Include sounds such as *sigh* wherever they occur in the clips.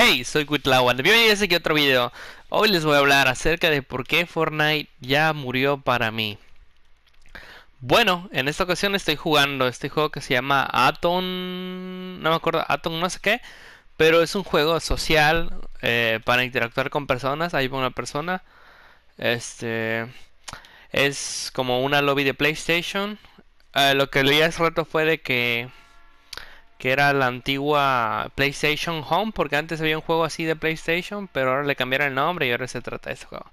Hey, soy Quitlawan, bienvenidos a este otro video. Hoy les voy a hablar acerca de por qué Fortnite ya murió para mí. Bueno, en esta ocasión estoy jugando este juego que se llama Atom... No me acuerdo, Atom no sé qué. Pero es un juego social eh, para interactuar con personas. Ahí va una persona. Este... Es como una lobby de PlayStation. Eh, lo que leí hace rato fue de que que era la antigua PlayStation Home, porque antes había un juego así de PlayStation, pero ahora le cambiaron el nombre y ahora se trata de este juego.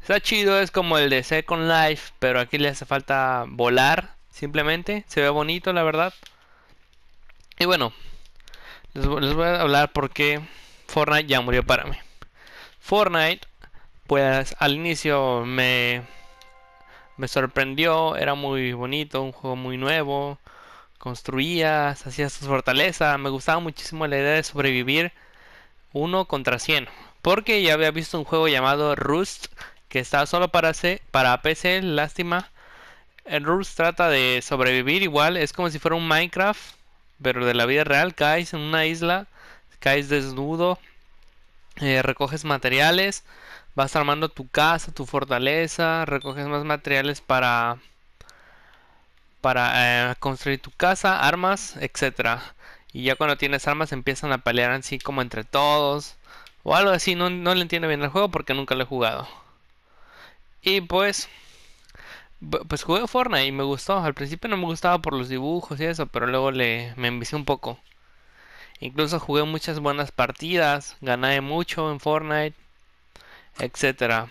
Está chido, es como el de Second Life, pero aquí le hace falta volar, simplemente. Se ve bonito, la verdad. Y bueno, les, voy a hablar por qué Fortnite ya murió para mí. Fortnite, pues al inicio me, me sorprendió, era muy bonito, un juego muy nuevo construías, hacías tus fortalezas. Me gustaba muchísimo la idea de sobrevivir uno contra 100. Porque ya había visto un juego llamado Rust que está solo para, para PC, lástima. El Rust trata de sobrevivir igual, es como si fuera un Minecraft, pero de la vida real. Caes en una isla, caes desnudo, eh, recoges materiales, vas armando tu casa, tu fortaleza, recoges más materiales para para eh, construir tu casa, armas, etcétera. Y ya cuando tienes armas empiezan a pelear así como entre todos. O algo así, no, le entiende bien el juego porque nunca lo he jugado. Y pues, pues jugué Fortnite y me gustó. Al principio no me gustaba por los dibujos y eso, pero luego le, me envicié un poco. Incluso jugué muchas buenas partidas, gané mucho en Fortnite, etcétera.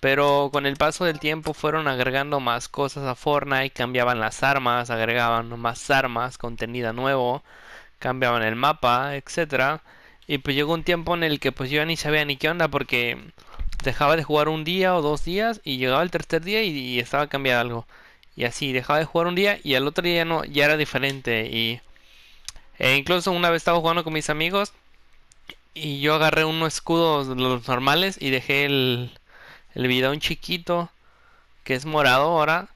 Pero con el paso del tiempo fueron agregando más cosas a Fortnite, cambiaban las armas, agregaban más armas, contenido nuevo, cambiaban el mapa, etcétera. Y pues llegó un tiempo en el que pues yo ni sabía ni qué onda porque dejaba de jugar un día o dos días y llegaba el tercer día y, estaba cambiado algo. Y así, dejaba de jugar un día y al otro día no, ya era diferente. Y e incluso una vez estaba jugando con mis amigos y yo agarré unos escudos los normales y dejé el el un chiquito que es morado ahora.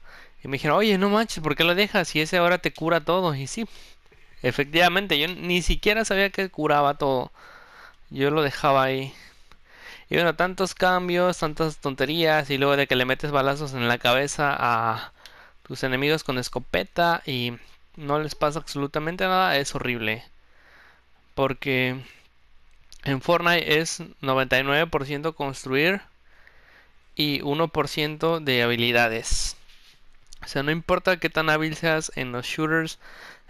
Y me dijeron, oye, no manches, ¿por qué lo dejas? Y ese ahora te cura todo. Y sí, efectivamente, yo ni siquiera sabía que curaba todo. Yo lo dejaba ahí. Y bueno, tantos cambios, tantas tonterías. Y luego de que le metes balazos en la cabeza a tus enemigos con escopeta y no les pasa absolutamente nada, es horrible. Porque en Fortnite es 99% construir y 1% de habilidades. O sea, no importa qué tan hábil seas en los shooters,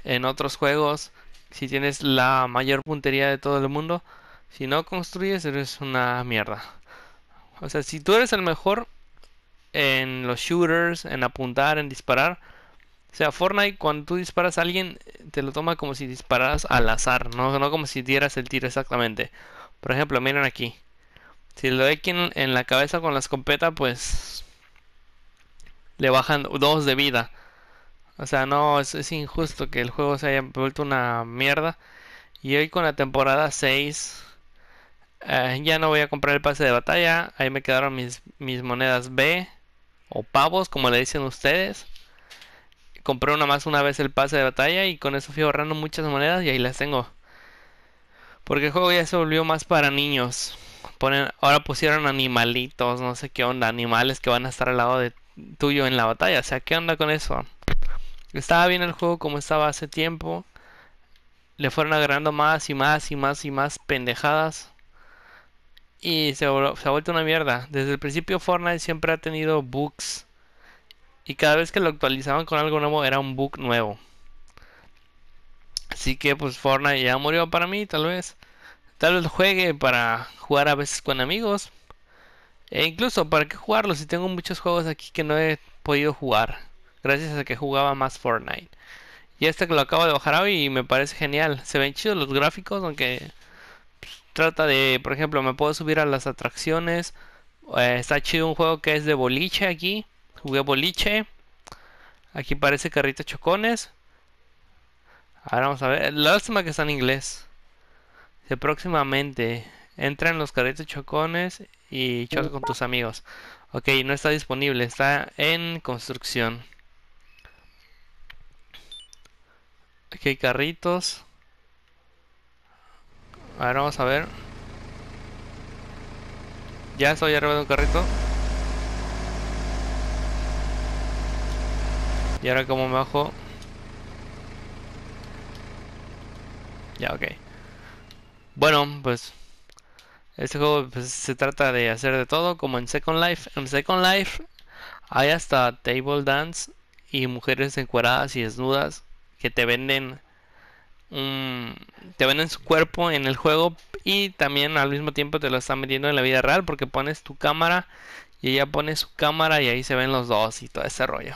en otros juegos, si tienes la mayor puntería de todo el mundo, si no construyes eres una mierda. O sea, si tú eres el mejor en los shooters, en apuntar, en disparar, o sea, Fortnite cuando tú disparas a alguien te lo toma como si dispararas al azar, no, no como si dieras el tiro exactamente. Por ejemplo, miren aquí. Si lo doy en, la cabeza con la escopeta, pues le bajan dos de vida. O sea, no, es, injusto que el juego se haya vuelto una mierda. Y hoy con la temporada 6, eh, ya no voy a comprar el pase de batalla. Ahí me quedaron mis, mis monedas B o pavos, como le dicen ustedes. Compré una más una vez el pase de batalla y con eso fui ahorrando muchas monedas y ahí las tengo. Porque el juego ya se volvió más para niños. Ponen, ahora pusieron animalitos, no sé qué onda, animales que van a estar al lado de tuyo en la batalla. O sea, ¿qué onda con eso? Estaba bien el juego como estaba hace tiempo. Le fueron agregando más y más y más y más pendejadas. Y se, se ha vuelto una mierda. Desde el principio Fortnite siempre ha tenido bugs. Y cada vez que lo actualizaban con algo nuevo era un bug nuevo. Así que pues Fortnite ya murió para mí, tal vez. Tal vez lo juegue para jugar a veces con amigos. E incluso, ¿para qué jugarlo si tengo muchos juegos aquí que no he podido jugar? Gracias a que jugaba más Fortnite. Y este que lo acabo de bajar hoy y me parece genial. Se ven chidos los gráficos, aunque pues, trata de, por ejemplo, me puedo subir a las atracciones. Eh, está chido un juego que es de boliche aquí. Jugué boliche. Aquí parece carrito chocones. Ahora vamos a ver. La última que está en inglés próximamente entra en los carritos chocones y choca con tus amigos. Ok, no está disponible, está en construcción. Aquí hay carritos. Ahora vamos a ver. Ya estoy arriba de un carrito. Y ahora como me bajo. Ya, ok. Bueno, pues este juego pues, se trata de hacer de todo, como en Second Life. En Second Life hay hasta table dance y mujeres encueradas y desnudas que te venden te venden su cuerpo en el juego y también al mismo tiempo te lo están metiendo en la vida real porque pones tu cámara y ella pone su cámara y ahí se ven los dos y todo ese rollo.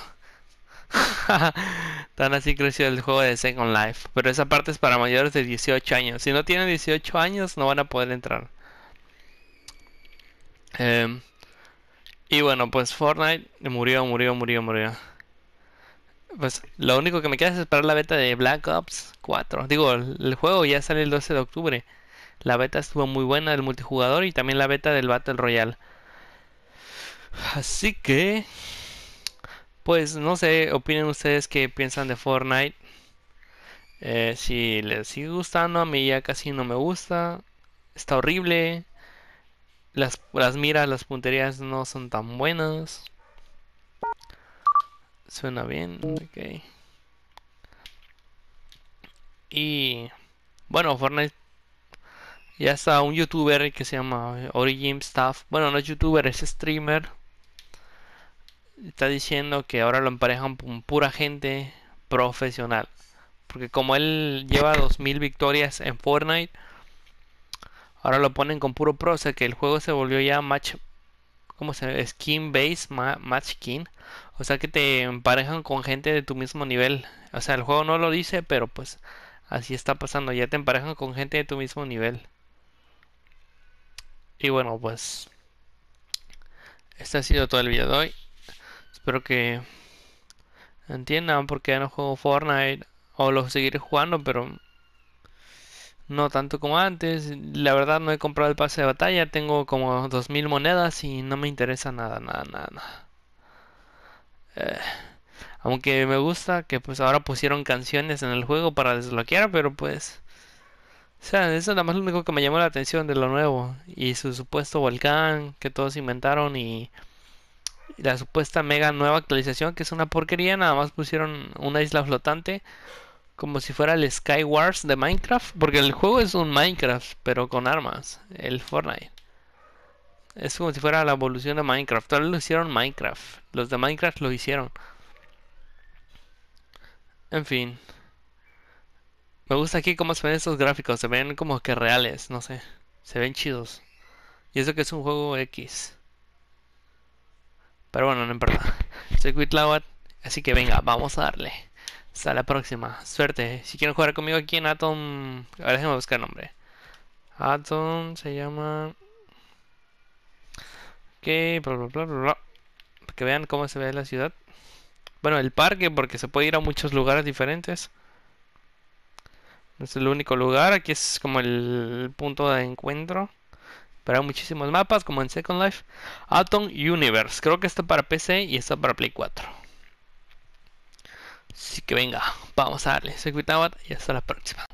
*laughs* Tan así creció el juego de Second Life. Pero esa parte es para mayores de 18 años. Si no tienen 18 años, no van a poder entrar. Em, y bueno, pues Fortnite murió, murió, murió, murió. Pues lo único que me queda es esperar la beta de Black Ops 4. Digo, el juego ya sale el 12 de octubre. La beta estuvo muy buena del multijugador y también la beta del Battle Royale. Así que... Pues no sé, opinen ustedes qué piensan de Fortnite. Eh, si les sigue gustando, a mí ya casi no me gusta. Está horrible. Las, las miras, las punterías no son tan buenas. Suena bien, ok. Y bueno, Fortnite ya está un youtuber que se llama Origin Staff. Bueno, no es youtuber, es streamer está diciendo que ahora lo emparejan con pura gente profesional. Porque como él lleva 2000 victorias en Fortnite, ahora lo ponen con puro pro. O sea que el juego se volvió ya match. ¿Cómo se llama? Skin base, match skin. O sea que te emparejan con gente de tu mismo nivel. O sea, el juego no lo dice, pero pues así está pasando. Ya te emparejan con gente de tu mismo nivel. Y bueno, pues. Este ha sido todo el video de hoy espero que entiendan por qué no juego Fortnite o lo seguiré jugando, pero no tanto como antes. La verdad no he comprado el pase de batalla, tengo como 2000 monedas y no me interesa nada, nada, nada. nada. Eh, aunque me gusta que pues ahora pusieron canciones en el juego para desbloquear, pero pues... O sea, eso es nada más lo único que me llamó la atención de lo nuevo. Y su supuesto volcán que todos inventaron y la supuesta mega nueva actualización, que es una porquería, nada más pusieron una isla flotante como si fuera el Skywars de Minecraft, porque el juego es un Minecraft, pero con armas, el Fortnite. Es como si fuera la evolución de Minecraft. Tal lo hicieron Minecraft. Los de Minecraft lo hicieron. En fin. Me gusta aquí cómo se ven estos gráficos. Se ven como que reales, no sé. Se ven chidos. Y eso que es un juego X. Pero bueno, no importa. *laughs* Soy Quitlawat, así que venga, vamos a darle. Hasta la próxima. Suerte. Si quieren jugar conmigo aquí en Atom... A ver, déjenme buscar el nombre. Atom se llama... Ok, bla, bla, bla, bla. que vean cómo se ve la ciudad. Bueno, el parque, porque se puede ir a muchos lugares diferentes. No es el único lugar. Aquí es como el punto de encuentro. Pero hay muchísimos mapas, como en Second Life. Atom Universe. Creo que está para PC y está para Play 4. Así que venga, vamos a darle. Soy Quitabat y hasta la próxima.